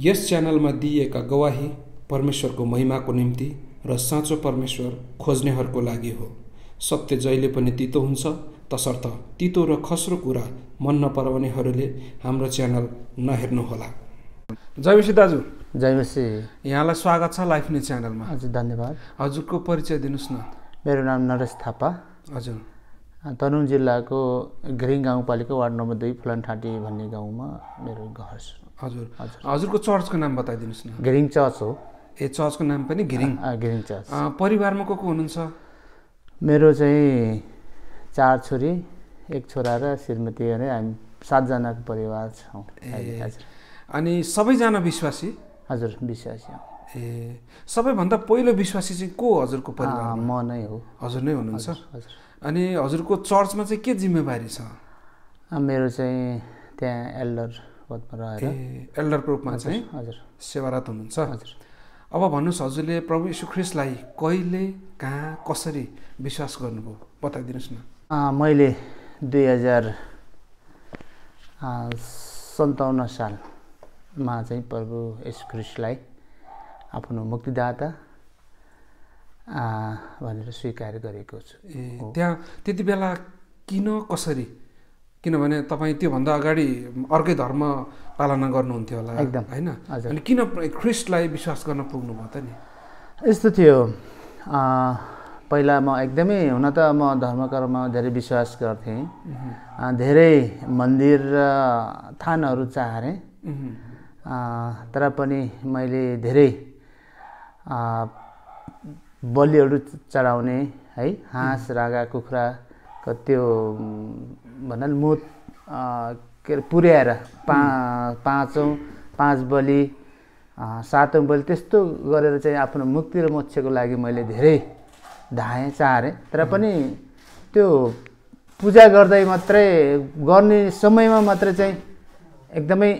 यस च्यानलमा दिइएका गवाही परमेश्वरको महिमाको निम्ति र साँचो परमेश्वर खोज्नेहरूको लागि हो सत्य जहिले पनि तितो हुन्छ तसर्थ तितो र खस्रो कुरा मन नपराउनेहरूले हाम्रो च्यानल नहेर्नुहोला जय मसी दाजु जय मसी यहाँलाई स्वागत छ लाइफ न्युज च्यानलमा हजुर धन्यवाद हजुरको परिचय दिनुहोस् न मेरो नाम नरेश थापा हजुर तनहुँ जिल्लाको घिरिङ गाउँपालिका वार्ड नम्बर दुई फुलनठाँटी भन्ने गाउँमा मेरो घर छ हजुर हजुर हजुरको चर्चको नाम बताइदिनुहोस् न घिरिङ चर्च हो ए चर्चको नाम पनि घिरिङ घिरिङ चर्च परिवारमा को को हुनुहुन्छ मेरो चाहिँ चार छोरी एक छोरा र श्रीमती अरे हामी सातजनाको परिवार छौँ अनि सबैजना विश्वासी हजुर विश्वासी हो ए सबैभन्दा पहिलो विश्वासी चाहिँ को हजुरको परिवार म नै हो हजुर नै हुनुहुन्छ अनि हजुरको चर्चमा चाहिँ के जिम्मेवारी छ मेरो चाहिँ त्यहाँ एल्डर पदमा रहेर एल्डरको रूपमा चाहिँ हजुर सेवारत हुनुहुन्छ हजुर अब भन्नुहोस् हजुरले प्रभु यीशु ख्रिस्टलाई कहिले कहाँ कसरी विश्वास गर्नुभयो बताइदिनुहोस् न मैले दुई हजार सन्ताउन्न सालमा चाहिँ प्रभु यस आफ्नो मुक्तिदाता भनेर स्वीकार गरेको छु त्यहाँ त्यति बेला किन कसरी किनभने तपाईँ त्योभन्दा अगाडि अर्कै धर्म पालना गर्नुहुन्थ्यो होला एकदम होइन अनि किन ख्रिस्टलाई विश्वास गर्न पुग्नुभयो त नि यस्तो थियो पहिला म एकदमै हुन त म धर्मकर्ममा धेरै विश्वास गर्थेँ धेरै मन्दिर र थानहरू चाहेँ तर पनि मैले धेरै बलिहरू चढाउने है हाँस रागा कुखुराको त्यो भन्दा मुत के अरे पुर्याएर पा पाँचौँ पाँच बलि सातौँ बलि त्यस्तो गरेर चाहिँ आफ्नो मुक्ति र मोक्षको लागि मैले धेरै धाएँ चाहेँ तर पनि त्यो पूजा गर्दै मात्रै गर्ने समयमा मात्रै चाहिँ एकदमै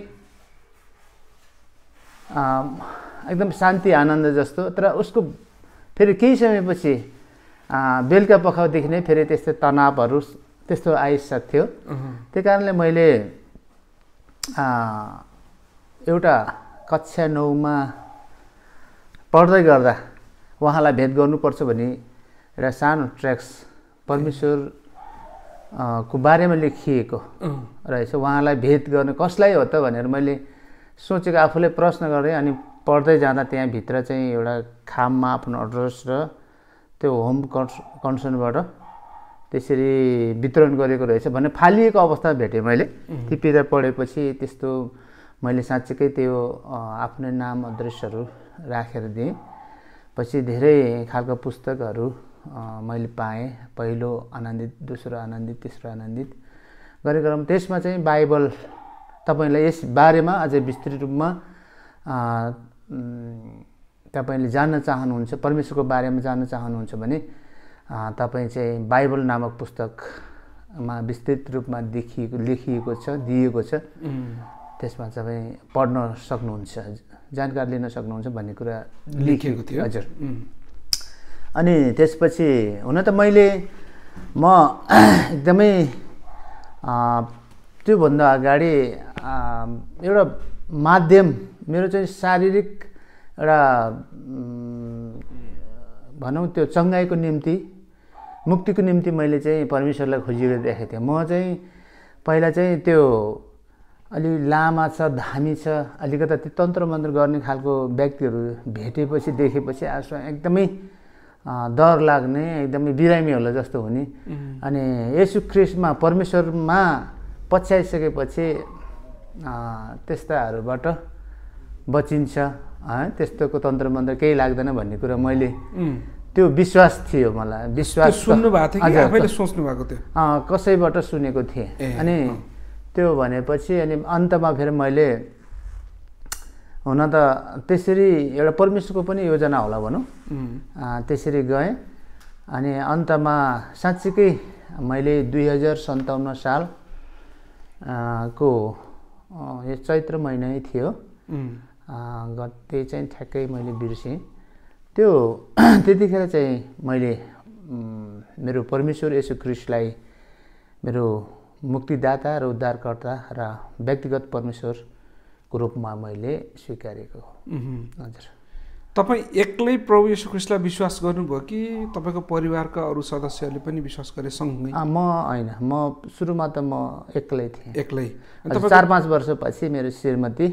एकदम शान्ति आनन्द जस्तो तर उसको फेरि केही समयपछि बेलुका पखाउदेखि नै फेरि त्यस्तै तनावहरू त्यस्तो आइसक्थ्यो त्यही कारणले मैले एउटा कक्षा नौमा पढ्दै गर्दा उहाँलाई भेट गर्नुपर्छ भने एउटा सानो ट्र्याक्स परमेश्वर को बारेमा लेखिएको रहेछ उहाँलाई भेट गर्ने कसलाई हो त भनेर मैले सोचेको आफूले प्रश्न गरेँ अनि पढ्दै जाँदा त्यहाँभित्र चाहिँ एउटा खाममा आफ्नो एड्रेस र त्यो होम कन्स कन्सर्नबाट त्यसरी वितरण गरेको रहेछ भने फालिएको अवस्था भेटेँ मैले टिपेर पढेपछि त्यस्तो मैले साँच्चीकै त्यो आफ्नै नाम अदृश्यहरू राखेर दिएँ पछि धेरै खालको पुस्तकहरू मैले पाएँ पहिलो आनन्दित दोस्रो आनन्दित तेस्रो आनन्दित गरे क्रम त्यसमा चाहिँ बाइबल तपाईँलाई यस बारेमा अझै विस्तृत रूपमा तपाईँले जान्न चाहनुहुन्छ परमेश्वरको बारेमा जान्न चाहनुहुन्छ भने तपाईँ चाहिँ बाइबल नामक पुस्तकमा विस्तृत रूपमा देखिएको लेखिएको छ दिएको छ त्यसमा तपाईँ पढ्न सक्नुहुन्छ जानकारी लिन सक्नुहुन्छ भन्ने कुरा लेखिएको थियो हजुर अनि त्यसपछि हुन त मैले म एकदमै त्योभन्दा अगाडि एउटा माध्यम मेरो चाहिँ शारीरिक एउटा भनौँ त्यो चङ्गाइको निम्ति मुक्तिको निम्ति मैले चाहिँ परमेश्वरलाई खोजिएर देखेको थिएँ म चाहिँ पहिला चाहिँ त्यो अलि लामा छ धामी छ अलिकता त्यो तन्त्र मन्त्र गर्ने खालको व्यक्तिहरू भेटेपछि देखेपछि आज एकदमै डर लाग्ने एकदमै बिरामी होला जस्तो हुने अनि यसु क्रिस्टमा परमेश्वरमा पछ्याइसकेपछि त्यस्ताहरूबाट बचिन्छ त्यस्तोको तन्त्र मन्त्र केही लाग्दैन भन्ने कुरा मैले त्यो विश्वास थियो मलाई विश्वास सुन्नु भएको सोच्नु थियो कसैबाट सुनेको थिएँ अनि त्यो भनेपछि अनि अन्तमा फेरि मैले हुन त त्यसरी एउटा परमेश्वरको पनि योजना होला भनौँ त्यसरी गएँ अनि अन्तमा साँच्चीकै मैले दुई हजार सन्ताउन्न साल को चैत्र महिनै थियो गते चाहिँ ठ्याक्कै मैले बिर्सेँ त्यो त्यतिखेर चाहिँ मैले मेरो परमेश्वर यसो क्रिस्टलाई मेरो मुक्तिदाता र उद्धारकर्ता र व्यक्तिगत परमेश्वरको रूपमा मैले स्वीकारेको हजुर तपाईँ एक्लै प्रभु यसु क्रिस्टलाई विश्वास गर्नुभयो कि तपाईँको परिवारका अरू सदस्यहरूले पनि विश्वास गरे सँगै म होइन म सुरुमा त म एक्लै थिएँ एक्लै चार पाँच वर्षपछि मेरो श्रीमती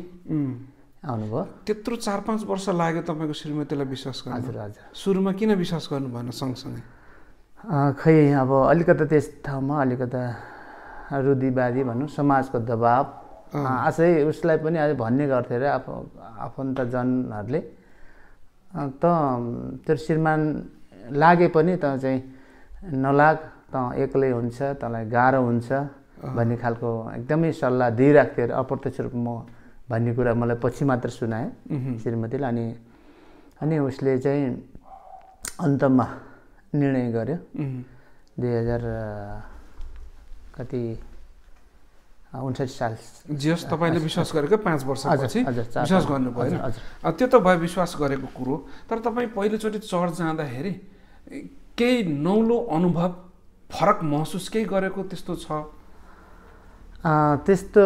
आउनुभयो त्यत्रो चार पाँच वर्ष लाग्यो तपाईँको श्रीमतीलाई विश्वास गर्नु हजुर हजुर सुरुमा किन विश्वास गर्नु भएन सँगसँगै खै अब अलिकता त्यस ठाउँमा अलिकता रुदिवादी भनौँ समाजको दबाव आशै उसलाई पनि अझै भन्ने गर्थे अरे आफ आफन्तजनहरूले त त्यो श्रीमान लागे पनि त चाहिँ नलाग त एक्लै हुन्छ तँलाई गाह्रो हुन्छ भन्ने खालको एकदमै सल्लाह दिइराख्थ्यो अप्रत्यक्ष रूपमा म भन्ने कुरा मलाई पछि मात्र सुनाएँ श्रीमतीले अनि अनि उसले चाहिँ अन्तमा निर्णय गर्यो दुई हजार कति उन्साठी साल जस तपाईँले विश्वास गरेको पाँच वर्ष विश्वास गर्नु भएन त्यो त भयो विश्वास गरेको कुरो तर तपाईँ पहिलोचोटि चर्च जाँदाखेरि केही नौलो अनुभव फरक महसुस केही गरेको त्यस्तो छ त्यस्तो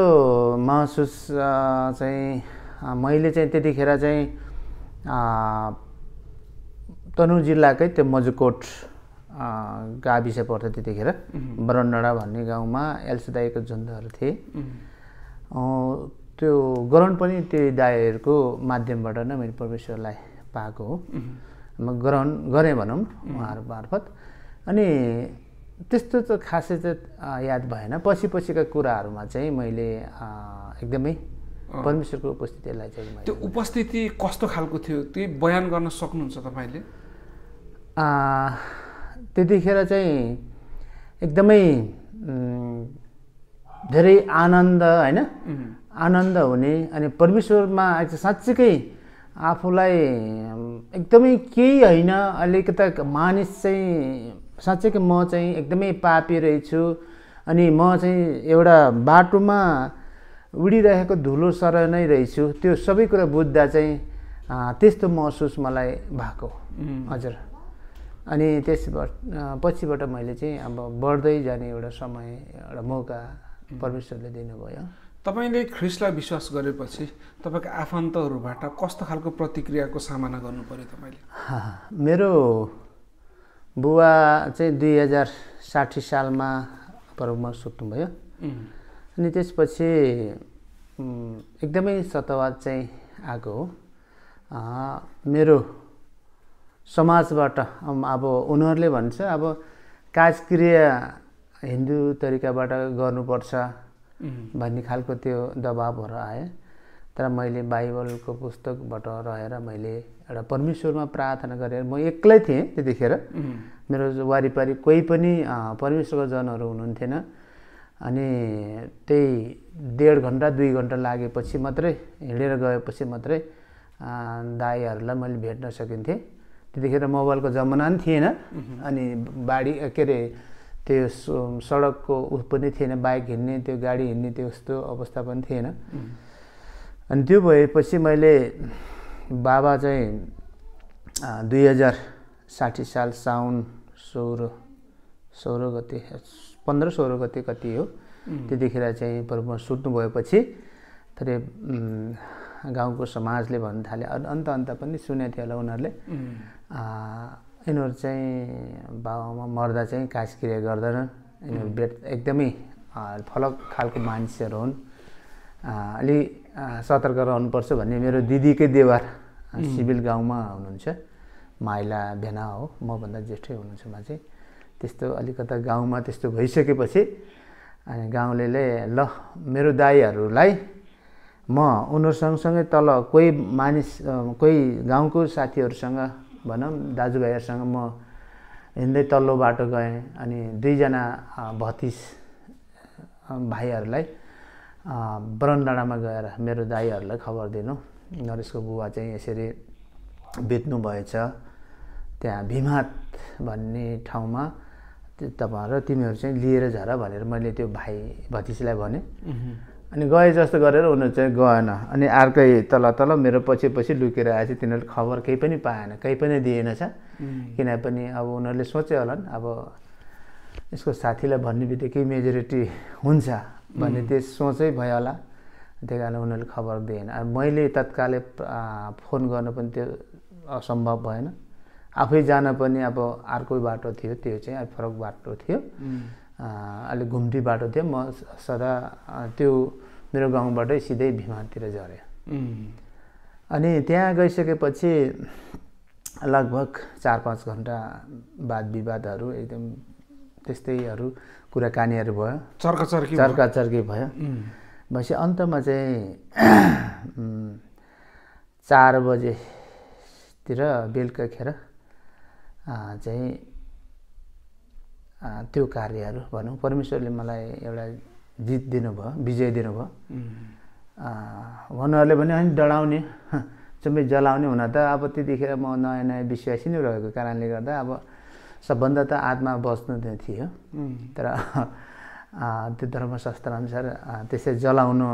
महसुस चाहिँ मैले चाहिँ त्यतिखेर चाहिँ तनहुँ जिल्लाकै त्यो मजुकोट गाविस पर्थ्यो त्यतिखेर बरनडा भन्ने गाउँमा एल्सुदाईको झुन्डहरू थिए त्यो ग्रहण पनि त्यही दाईहरूको माध्यमबाट नै मैले परमेश्वरलाई पाएको हो म ग्रहण गरेँ भनौँ उहाँहरू मार्फत अनि त्यस्तो त खासै त याद भएन पछि पछिका कुराहरूमा चाहिँ मैले एकदमै परमेश्वरको उपस्थितिलाई चाहिँ त्यो उपस्थिति कस्तो खालको थियो त्यो बयान गर्न सक्नुहुन्छ तपाईँले त्यतिखेर चाहिँ एकदमै धेरै आनन्द होइन आनन्द हुने अनि परमेश्वरमा साँच्चीकै आफूलाई एकदमै केही होइन अलिकता मानिस चाहिँ साँच्चैको म चाहिँ एकदमै पापी रहेछु अनि म चाहिँ एउटा बाटोमा उडिरहेको धुलो सर नै रहेछु त्यो सबै कुरा बुझ्दा चाहिँ त्यस्तो महसुस मलाई भएको हजुर अनि त्यसबाट पछिबाट मैले चाहिँ अब बढ्दै जाने एउटा समय एउटा मौका परमेश्वरले दिनुभयो तपाईँले ख्रिस्टलाई विश्वास गरेपछि तपाईँको आफन्तहरूबाट कस्तो खालको प्रतिक्रियाको सामना गर्नु पऱ्यो तपाईँले मेरो बुवा चाहिँ दुई हजार साठी सालमा प्रभुमा सुत्नुभयो अनि त्यसपछि एकदमै सतवाद चाहिँ आएको हो मेरो समाजबाट अब उनीहरूले भन्छ अब काजक्रिया हिन्दू तरिकाबाट गर्नुपर्छ भन्ने खालको त्यो दबाबहरू आयो तर मैले बाइबलको पुस्तकबाट रहेर मैले एउटा परमेश्वरमा प्रार्थना गरेर म एक्लै थिएँ त्यतिखेर मेरो वारिपारि कोही पनि परमेश्वरको जनहरू हुनुहुन्थेन अनि त्यही डेढ घन्टा दुई घन्टा लागेपछि मात्रै हिँडेर गएपछि मात्रै दाईहरूलाई मैले भेट्न सकिन्थेँ त्यतिखेर मोबाइलको जमाना पनि थिएन अनि बाढी के अरे त्यो सडकको उ पनि थिएन बाइक हिँड्ने त्यो गाडी हिँड्ने त्यो यस्तो अवस्था पनि थिएन अनि त्यो भएपछि मैले बाबा चाहिँ दुई हजार साठी साल साउन सोह्र सोह्र गते पन्ध्र सोह्र गते कति हो त्यतिखेर चाहिँ प्रभु सुत्नु भएपछि थोरै गाउँको समाजले भन्नु थाले अन्त अन्त पनि सुनेको थियो होला उनीहरूले यिनीहरू चाहिँ बाबामा मर्दा चाहिँ काजक्रिया गर्दैनन् यिनीहरू एकदमै फलक खालको मानिसहरू हुन् अलि सतर्क रहनुपर्छ भन्ने मेरो दिदीकै देवार सिभिल गाउँमा हुनुहुन्छ माइला भेना हो मभन्दा ज्येष्ठै हुनुहुन्छ उहाँ चाहिँ त्यस्तो अलिकता गाउँमा त्यस्तो भइसकेपछि अनि गाउँले ल मेरो दाईहरूलाई म उनीहरू सँगसँगै तल कोही मानिस कोही गाउँको साथीहरूसँग भनौँ दाजुभाइहरूसँग म हिँड्दै तल्लो बाटो गएँ अनि दुईजना भतिस भाइहरूलाई वरण डाँडामा गएर मेरो दाईहरूलाई खबर दिनु नरेशको बुवा चाहिँ यसरी बित्नु भएछ त्यहाँ भीमात भन्ने ठाउँमा तपाईँहरू तिमीहरू चाहिँ लिएर झर भनेर मैले त्यो भाइ भतिजीलाई भने अनि गए जस्तो गरेर उनीहरू चाहिँ गएन अनि अर्कै तल तल मेरो पछि पछि लुकेर आएपछि तिनीहरूले खबर केही पनि पाएन केही पनि दिएनछ किनभने अब उनीहरूले सोचे होला नि अब यसको साथीलाई भन्ने बित्तिकै मेजोरिटी हुन्छ भन्ने त्यो सोचै भयो होला त्यही कारण उनीहरूले खबर दिएन मैले तत्कालै फोन गर्नु पनि त्यो असम्भव भएन आफै जान पनि अब अर्कै बाटो थियो त्यो चाहिँ फरक बाटो थियो अलिक घुम्टी बाटो थियो म सदा त्यो मेरो गाउँबाटै सिधै भिमानतिर झरेँ अनि त्यहाँ गइसकेपछि लगभग चार पाँच घन्टा वाद विवादहरू एकदम त्यस्तैहरू कुराकानीहरू भयो चर्काचर्की चर्काचर्की भयो भएपछि अन्तमा चाहिँ चार बजेतिर बेलुका खेर चाहिँ त्यो कार्यहरू भनौँ परमेश्वरले मलाई एउटा जित दिनुभयो विजय दिनुभयो भन्नुहरूले भने अनि डढाउने सबै जलाउने हुन त अब त्यतिखेर म नयाँ नयाँ विश्वासी नै रहेको कारणले गर्दा अब सबभन्दा त आत्मा बस्नु त्यो थियो तर त्यो धर्मशास्त्र अनुसार त्यसरी जलाउनु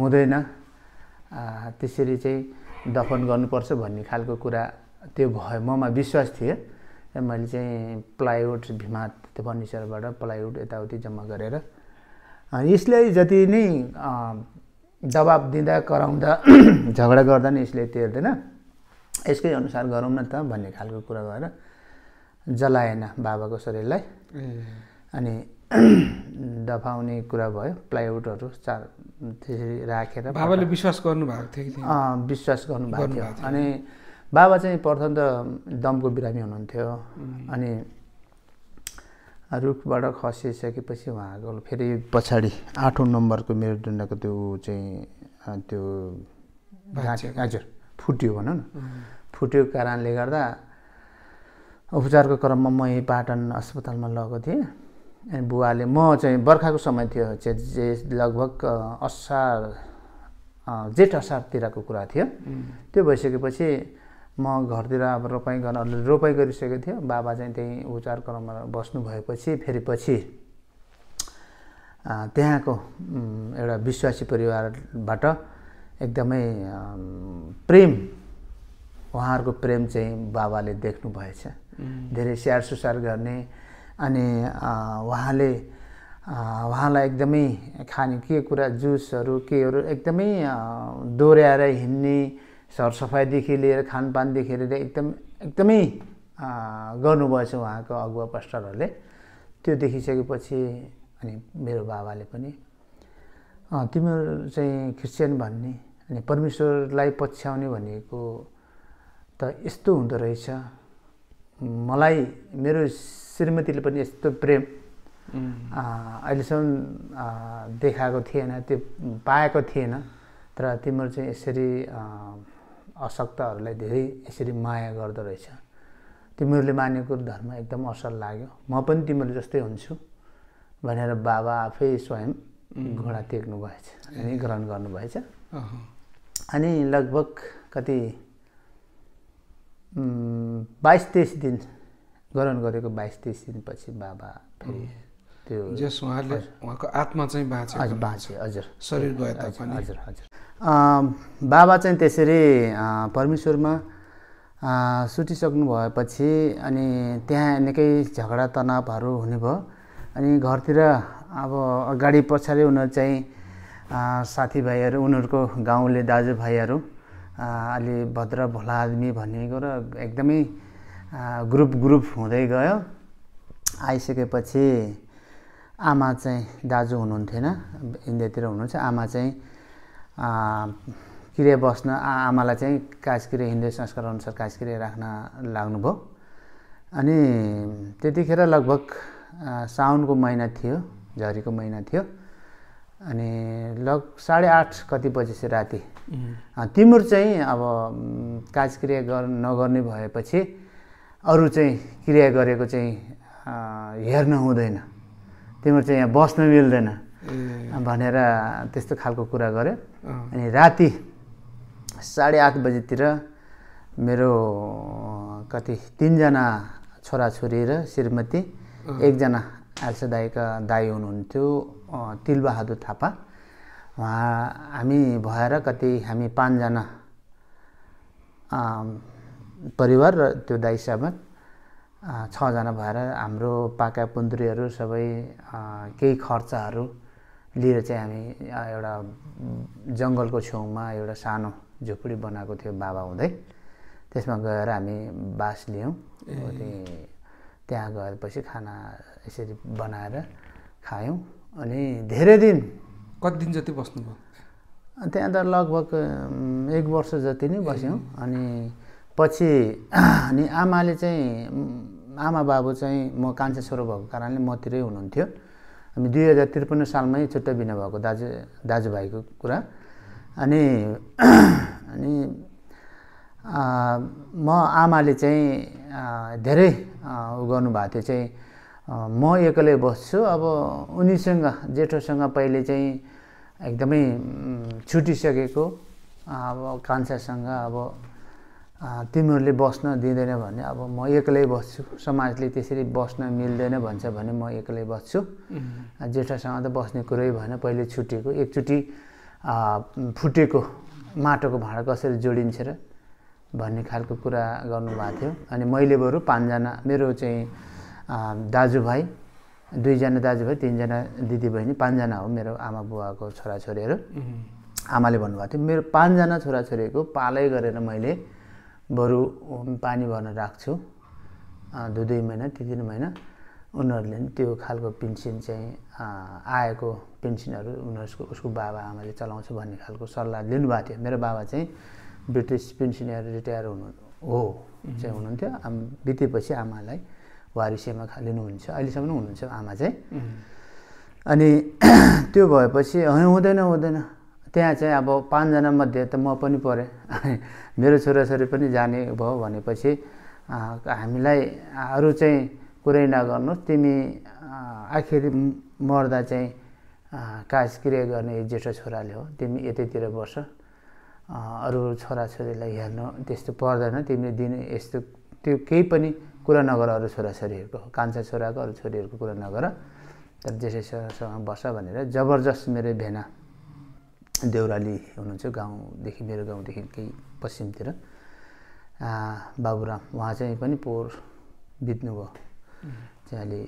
हुँदैन त्यसरी चाहिँ दफन गर्नुपर्छ भन्ने खालको कुरा त्यो भयो ममा विश्वास थियो मैले चाहिँ प्लाइवुड भिमा त्यो फर्निचरबाट प्लाइवुड यताउति जम्मा गरेर यसले जति नै दबाब दिँदा कराउँदा झगडा गर्दा नै यसले तेर्दैन यसकै अनुसार गरौँ न त भन्ने खालको कुरा गरेर जलाएन बाबाको शरीरलाई अनि दफाउने कुरा भयो प्लाइवुडहरू चार त्यसरी राखेर बाबाले विश्वास गर्नुभएको थियो विश्वास गर्नुभएको थियो अनि बाबा चाहिँ प्रथम त दमको बिरामी हुनुहुन्थ्यो अनि रुखबाट खसिसकेपछि उहाँको फेरि पछाडि आठौँ नम्बरको मेरो डुन्डाको त्यो चाहिँ त्यो हजुर फुट्यो भनौँ न फुट्यो कारणले गर्दा उपचारको क्रममा म यही पाटन अस्पतालमा लगेको थिएँ अनि बुवाले म चाहिँ बर्खाको समय थियो जे जे लगभग असार जेठ असारतिरको कुरा थियो त्यो भइसकेपछि म घरतिर अब रोपाइँ गर्न अलिअलि रोपाइँ गरिसकेको थियो बाबा चाहिँ त्यहीँ उपचार क्रममा बस्नु भएपछि फेरि पछि त्यहाँको एउटा विश्वासी परिवारबाट एकदमै प्रेम उहाँहरूको प्रेम चाहिँ बाबाले देख्नु भएछ धेरै स्याहार सुसार गर्ने अनि उहाँले उहाँलाई एकदमै खाने के कुरा जुसहरू केहरू एकदमै दोहोऱ्याएर हिँड्ने सरसफाइदेखि लिएर खानपानदेखि लिएर एकदम एकदमै गर्नुभएछ उहाँको अगुवा पस्टरहरूले त्यो देखिसकेपछि अनि मेरो बाबाले पनि तिमीहरू चाहिँ क्रिस्चियन भन्ने अनि परमेश्वरलाई पछ्याउने भनेको त यस्तो हुँदो रहेछ मलाई मेरो श्रीमतीले पनि यस्तो प्रेम अहिलेसम्म देखाएको थिएन त्यो पाएको थिएन तर तिमीहरू चाहिँ यसरी अशक्तहरूलाई धेरै यसरी माया गर्दो रहेछ तिमीहरूले मानेको धर्म एकदम असल लाग्यो म पनि तिमीहरू जस्तै हुन्छु भनेर बाबा आफै स्वयं घोडा टेक्नु भएछ अनि ग्रहण गर्नुभएछ अनि लगभग कति बाइस तेइस दिन ग्रहण गरेको बाइस तेइस दिनपछि बाबा फेरि त्यो जस उहाँले उहाँको आत्मा चाहिँ बाँचे हजुर बाँचे हजुर शरीर गए तापनि हजुर हजुर बाबा चाहिँ त्यसरी परमेश्वरमा सुटिसक्नु भएपछि अनि त्यहाँ निकै झगडा तनावहरू हुने भयो अनि घरतिर अब अगाडि पछाडि उनीहरू चाहिँ साथीभाइहरू उनीहरूको गाउँले दाजुभाइहरू अलि भद्र भोला आदमी भनिएको र एकदमै ग्रुप ग्रुप हुँदै गयो आइसकेपछि आमा चाहिँ दाजु हुनुहुन्थेन इन्डियातिर हुनुहुन्छ आमा चाहिँ किरे बस्न आमालाई चाहिँ कास्किरे हिन्दू संस्कार अनुसार किरे राख्न लाग्नुभयो अनि त्यतिखेर लगभग साउनको महिना थियो झरीको महिना थियो अनि लग साढे आठ कति बजेपछि राति तिम्रो चाहिँ अब काजक्रिया गर् नगर्ने भएपछि अरू चाहिँ क्रिया गरेको चाहिँ हेर्न हुँदैन तिम्रो चाहिँ यहाँ बस्न मिल्दैन भनेर त्यस्तो खालको कुरा गऱ्यो अनि राति साढे आठ बजीतिर मेरो कति तिनजना छोराछोरी र श्रीमती एकजना आल्सा दाई हुनुहुन्थ्यो तिलबहादुर थापा उहाँ हामी भएर कति हामी पाँचजना परिवार र त्यो दाइसामा छजना भएर हाम्रो पाका पुन्द्रीहरू सबै केही खर्चहरू लिएर चाहिँ हामी एउटा जङ्गलको छेउमा एउटा सानो झुपडी बनाएको थियो बाबा हुँदै त्यसमा गएर हामी बास लियौँ अनि त्यहाँ गएपछि खाना यसरी बनाएर खायौँ अनि धेरै दिन कति दिन जति बस्नुभयो त्यहाँ त लगभग एक वर्ष जति नै बस्यौँ अनि पछि अनि आमाले चाहिँ आमा बाबु चाहिँ म छोरो भएको कारणले मतिरै हुनुहुन्थ्यो अनि दुई हजार त्रिपन्न सालमै छुट्टा बिना भएको दाजु दाजुभाइको कुरा अनि अनि म आमाले चाहिँ धेरै उ गर्नुभएको थियो चाहिँ म एक्लै बस्छु अब उनीसँग जेठोसँग पहिले चाहिँ एकदमै छुटिसकेको अब कान्छासँग अब तिमीहरूले बस्न दिँदैन भने अब म एक्लै बस्छु समाजले त्यसरी बस्न मिल्दैन भन्छ भने म एक्लै बस्छु जेठासँग त बस्ने कुरै भएन पहिले छुटेको एकचोटि फुटेको माटोको भाँडा कसरी जोडिन्छ र भन्ने खालको कुरा गर्नुभएको थियो अनि मैले बरु पाँचजना मेरो चाहिँ दाजुभाइ दुईजना दाजुभाइ तिनजना दिदीबहिनी पाँचजना हो मेरो आमा बुवाको छोराछोरीहरू आमाले भन्नुभएको थियो मेरो पाँचजना छोराछोरीको पालै गरेर मैले बरु पानी भर्न राख्छु दुई दुई महिना तिन तिन महिना उनीहरूले त्यो खालको पेन्सन चाहिँ आएको पेन्सनहरू उनीहरूको उसको बाबा आमाले चलाउँछ भन्ने खालको सल्लाह लिनुभएको थियो मेरो बाबा चाहिँ ब्रिटिस पेन्सनर रिटायर हुनु हो चाहिँ हुनुहुन्थ्यो बितेपछि आमालाई वारिसेमा लिनुहुन्छ अहिलेसम्म हुनुहुन्छ आमा चाहिँ अनि त्यो भएपछि हुँदैन हुँदैन त्यहाँ चाहिँ अब पाँचजना मध्ये त म पनि परेँ मेरो छोराछोरी पनि जाने भयो भनेपछि हामीलाई अरू चाहिँ कुरै नगर्नु तिमी आखिर मर्दा चाहिँ क्रिया गर्ने जेठो छोराले हो तिमी यतैतिर बस्छ अरू छोराछोरीलाई हेर्नु त्यस्तो पर्दैन तिमीले दिने यस्तो त्यो केही पनि कुरा नगर अरू छोराछोरीहरूको कान्छा छोराको अरू छोरीहरूको कुरा नगर तर जेसैसँग बस भनेर जबरजस्त मेरो भेना देउराली हुनुहुन्छ गाउँदेखि मेरो गाउँदेखि केही पश्चिमतिर बाबुराम उहाँ चाहिँ पनि पोहोर बित्नुभयो चाहिँ अहिले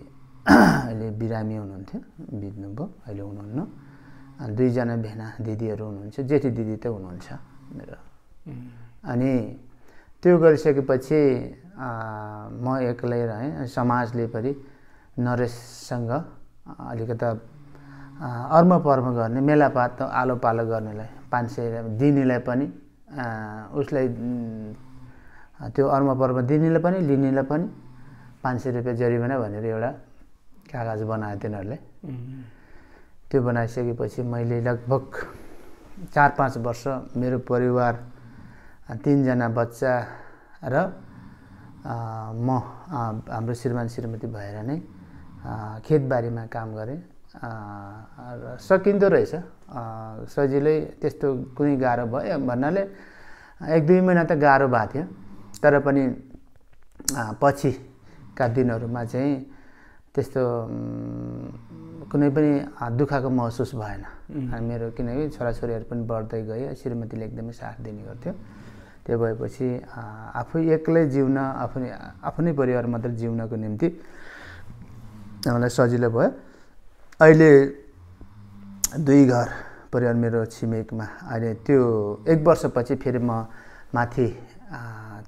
अहिले बिरामी हुनुहुन्थ्यो बित्नुभयो अहिले हुनुहुन्न दुईजना भेना दिदीहरू हुनुहुन्छ जेठी दिदी त हुनुहुन्छ मेरो अनि त्यो गरिसकेपछि म एक्लै रहेँ समाजले पनि नरेशसँग अलिकता अर्म पर्म गर्ने मेलापात आलो पालो गर्नेलाई पाँच सय दिनेलाई पनि उसलाई त्यो अर्म पर्व दिनेलाई पनि लिनेलाई पनि पाँच सय रुपियाँ जरिमाना भनेर एउटा कागज बनायो तिनीहरूले त्यो बनाइसकेपछि मैले लगभग चार पाँच वर्ष मेरो परिवार तिनजना बच्चा र म हाम्रो श्रीमान श्रीमती भएर नै खेतबारीमा काम गरेँ सकिँदो रहेछ सजिलै त्यस्तो कुनै गाह्रो भयो भन्नाले एक दुई महिना त गाह्रो भएको थियो तर पनि पछिका दिनहरूमा चाहिँ त्यस्तो कुनै पनि दुःखको महसुस भएन मेरो किनकि छोराछोरीहरू पनि बढ्दै गयो श्रीमतीले एकदमै साथ दिने गर्थ्यो त्यो भएपछि आफै एक्लै जिउन आफ्नै आफ्नै परिवार मात्र जिउनको निम्ति हामीलाई सजिलो भयो अहिले दुई घर परिवार मेरो छिमेकमा अहिले त्यो एक वर्षपछि फेरि म माथि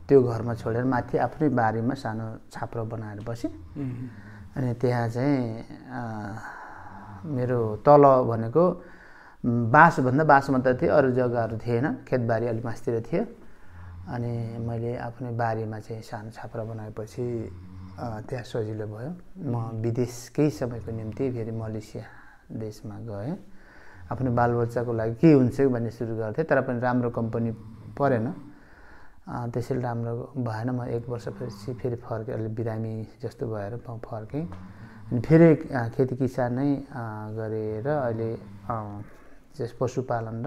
त्यो घरमा छोडेर माथि आफ्नै बारीमा सानो छाप्रो बनाएर बसेँ अनि त्यहाँ चाहिँ मेरो तल भनेको बाँसभन्दा बाँस मात्र थियो अरू जग्गाहरू थिएन खेतबारी अलिक मासतिर थियो अनि मैले आफ्नै बारीमा चाहिँ सानो छाप्रा बनाएपछि त्यहाँ सजिलो भयो म विदेश केही समयको निम्ति फेरि मलेसिया देशमा गएँ आफ्नो बालबच्चाको लागि के हुन्छ भन्ने सुरु गर्थेँ तर पनि राम्रो कम्पनी परेन त्यसैले राम्रो भएन म एक वर्षपछि फेरि फर्केँ अलिक बिरामी जस्तो भएर म फर्केँ अनि फेरि खेती नै गरेर अहिले जस पशुपालन र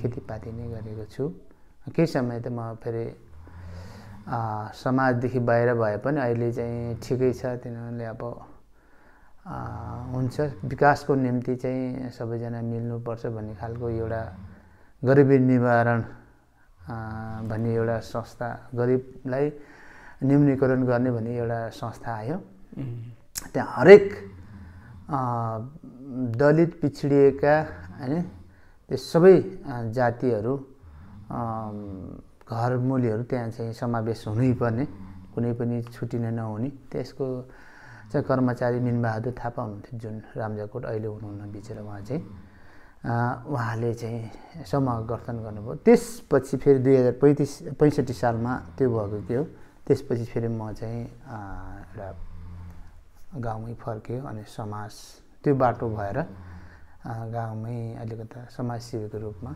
खेतीपाती नै गरेको छु केही समय त म फेरि समाजदेखि बाहिर भए पनि अहिले चाहिँ ठिकै छ तिनीहरूले अब हुन्छ विकासको निम्ति चाहिँ सबैजना मिल्नुपर्छ भन्ने खालको एउटा गरिबी निवारण भन्ने एउटा संस्था गरिबलाई न्यूनीकरण गर्ने भन्ने एउटा संस्था आयो त्यहाँ हरेक दलित पिछडिएका होइन त्यो सबै जातिहरू घर मूल्यहरू त्यहाँ चाहिँ समावेश हुनैपर्ने कुनै पनि छुट्टिने नहुने त्यसको चाहिँ कर्मचारी मिनबहादुर थापा हुनुहुन्थ्यो जुन रामजाकोट अहिले हुनुहुन्न बिचेर उहाँ चाहिँ उहाँले चाहिँ समूह गठन गर्नुभयो त्यसपछि फेरि दुई हजार पैँतिस पैँसठी सालमा त्यो भएको थियो त्यसपछि फेरि म चाहिँ एउटा गाउँमै फर्केँ अनि समाज त्यो बाटो भएर गाउँमै अलिकता समाजसेवीको रूपमा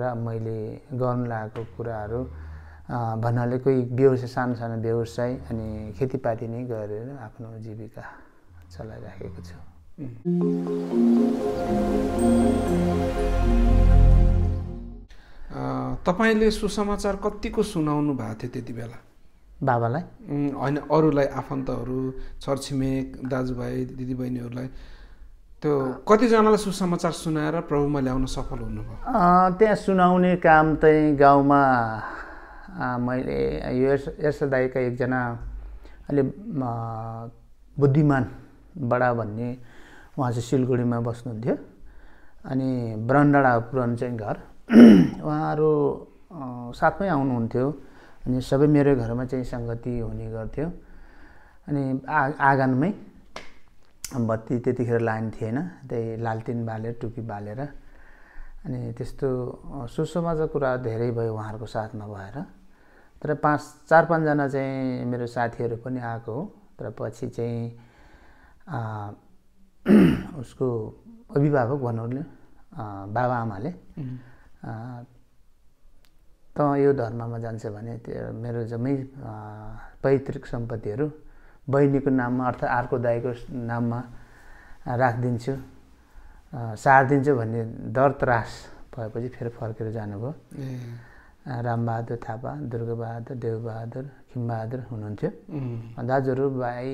र मैले गर्न लागेको कुराहरू भन्नाले कोही व्यवसाय सानो सानो व्यवसाय अनि खेतीपाती नै गरेर आफ्नो जीविका चलाइराखेको छु तपाईँले सुसमाचार कतिको सुनाउनु भएको थियो त्यति बेला बाबालाई होइन अरूलाई आफन्तहरू छरछिमेक दाजुभाइ दिदीबहिनीहरूलाई त्यो कतिजनालाई सुसमाचार सुनाएर प्रभुमा ल्याउन सफल हुनुभयो त्यहाँ सुनाउने काम चाहिँ गाउँमा मैले यो यसदायका एकजना अलि बुद्धिमान बडा भन्ने उहाँ चाहिँ सिलगढीमा बस्नुहुन्थ्यो अनि ब्रन्डाडा पुरानो चाहिँ घर उहाँहरू साथमै आउनुहुन्थ्यो अनि सबै मेरो घरमा चाहिँ सङ्गति हुने गर्थ्यो अनि आ आँगनमै बत्ती त्यतिखेर लाइन थिएन त्यही लालटिन बालेर टुपी बालेर अनि त्यस्तो सुसमाजको कुरा धेरै भयो उहाँहरूको साथमा भएर तर पाँच चार पाँचजना चाहिँ मेरो साथीहरू पनि आएको हो तर पछि चाहिँ उसको अभिभावक भनौँ बाबाआमाले त यो धर्ममा जान्छ भने त्यो मेरो जम्मै पैतृक सम्पत्तिहरू बहिनीको नाममा अर्थात् अर्को दाईको नाममा राखिदिन्छु सारिदिन्छु भन्ने दर त्रास भएपछि फेरि फर्केर जानुभयो रामबहादुर थापा दुर्गाबहादुर देवबहादुर खिमबहादुर हुनुहुन्थ्यो दाजुहरू भाइ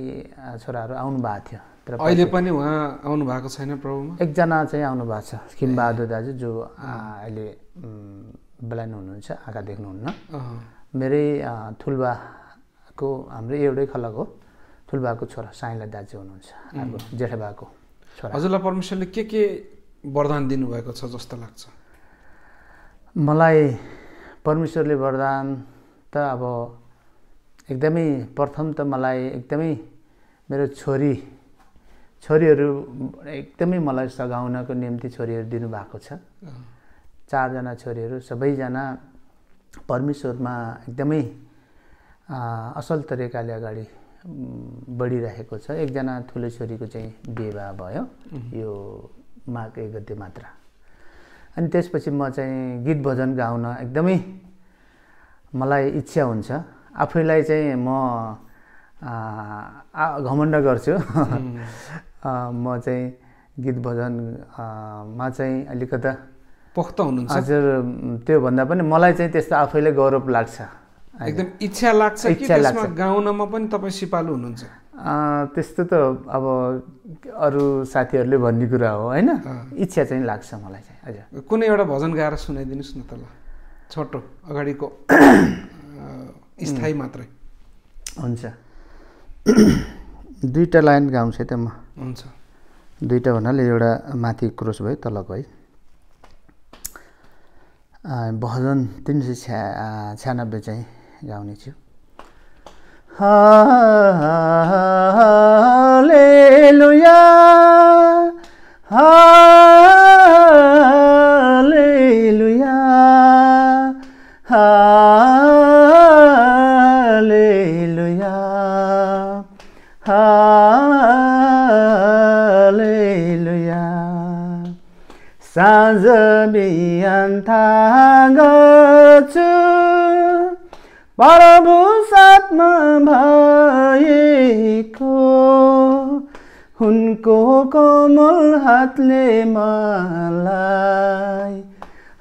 छोराहरू आउनु भएको थियो तर अहिले पनि उहाँ आउनु भएको छैन प्रभुमा एकजना चाहिँ आउनु भएको छ खिमबहादुर दाजु जो अहिले बेलाइन हुनुहुन्छ आँखा देख्नुहुन्न मेरै थुल्बाको हाम्रो एउटै खलक हो ठुलबाको छोरा साईलाई दाजु हुनुहुन्छ अर्को जेठाबाको छोरा हजुरलाई परमेश्वरले के के वरदान दिनुभएको छ जस्तो लाग्छ मलाई परमेश्वरले वरदान त अब एकदमै प्रथम त मलाई एकदमै मेरो छोरी छोरीहरू एकदमै मलाई सघाउनको निम्ति छोरीहरू दिनुभएको छ चारजना छोरीहरू सबैजना परमेश्वरमा एकदमै असल तरिकाले अगाडि बढिरहेको छ एकजना ठुलो छोरीको चाहिँ विवाह भयो यो माघ एक गते मात्र अनि त्यसपछि म चाहिँ गीत भजन गाउन एकदमै मलाई इच्छा हुन्छ आफैलाई चाहिँ म घमण्ड गर्छु म चाहिँ गीत भजन मा चाहिँ अलिकता पोख्त हुनुहुन्छ हजुर त्योभन्दा पनि मलाई चाहिँ त्यस्तो आफैले गौरव लाग्छ एकदम इच्छा लाग्छ इच्छा लाग्छ गाउनमा पनि तपाईँ सिपालु हुनुहुन्छ त्यस्तो त अब अरू साथीहरूले भन्ने कुरा हो होइन इच्छा चाहिँ लाग्छ मलाई चाहिँ हजुर कुनै एउटा भजन गाएर सुनाइदिनुहोस् न त ल छोटो अगाडिको स्थायी मात्रै हुन्छ दुईवटा लाइन गाउँछ त म हुन्छ दुईवटा भन्नाले एउटा माथि क्रोस भयो तलको है भजन तिन सय छ्या छ्यानब्बे चाहिँ giao này chứ Hallelujah Hallelujah Hallelujah Hallelujah Sanzı bir yan tangı प्रभु साथमा भएको उनको कोमल हातले मलाई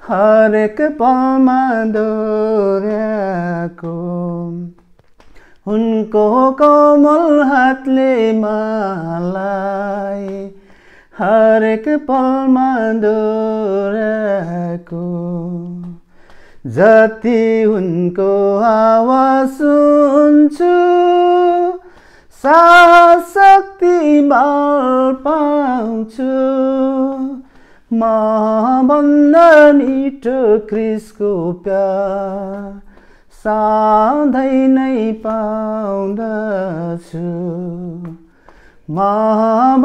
हरेक पमा दोर्याको उनको कोमल हातले मलाई हरेक पलमा दोहोऱ्याएको जति उनको आवाज सुन्छु शक्ति मल पाउँछु म भन्दा मिठो क्रिसको प्यार नै पाउँदछु म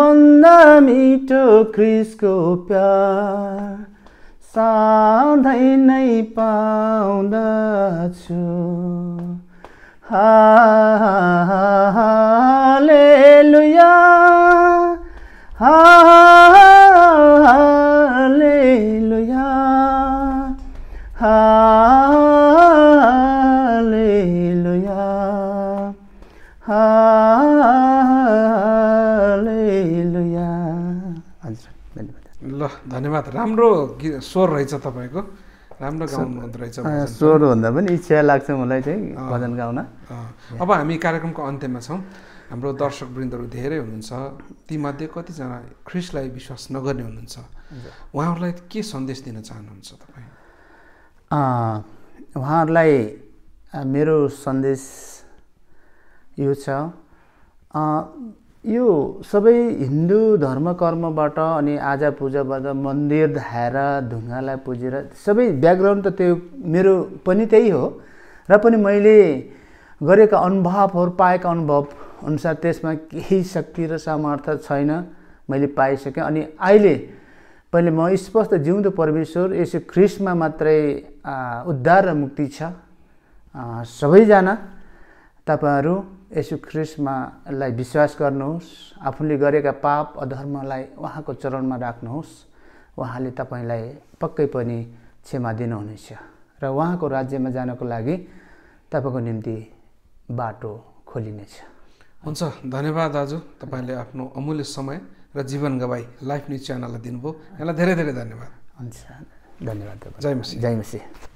मिठो क्रिसको प्यार सधैँ नै पाउँदछु हा स्वर रहेछ तपाईँको राम्रो गाउनुहुँदो रहेछ स्वर भन्दा पनि इच्छा लाग्छ मलाई चाहिँ भजन गाउन अब हामी कार्यक्रमको अन्त्यमा छौँ हाम्रो दर्शक वृन्दहरू धेरै हुनुहुन्छ तीमध्ये कतिजना ख्रिसलाई विश्वास नगर्ने हुनुहुन्छ उहाँहरूलाई के सन्देश दिन चाहनुहुन्छ तपाईँ उहाँहरूलाई मेरो सन्देश यो छ यो सबै हिन्दू धर्म कर्मबाट अनि आजा पूजाबाट मन्दिर धाएर ढुङ्गालाई पुजेर सबै ब्याकग्राउन्ड त त्यो मेरो पनि त्यही हो र पनि मैले गरेका अनुभवहरू पाएका अनुभव अनुसार त्यसमा केही शक्ति र सामर्थ्य छैन मैले पाइसकेँ अनि अहिले पहिले म स्पष्ट जिउँदो परमेश्वर यसो ख्रिस्टमा मात्रै उद्धार र मुक्ति छ सबैजना तपाईँहरू यसु ख्रिस्टमालाई विश्वास गर्नुहोस् आफूले गरेका पाप अधर्मलाई उहाँको चरणमा राख्नुहोस् उहाँले तपाईँलाई पक्कै पनि क्षमा दिनुहुनेछ र उहाँको राज्यमा जानको लागि तपाईँको निम्ति बाटो खोलिनेछ हुन्छ धन्यवाद दाजु तपाईँले आफ्नो अमूल्य समय र जीवन गवाई लाइफ न्युज च्यानललाई दिनुभयो यसलाई धेरै धेरै धन्यवाद हुन्छ धन्यवाद जय मसी जय मसी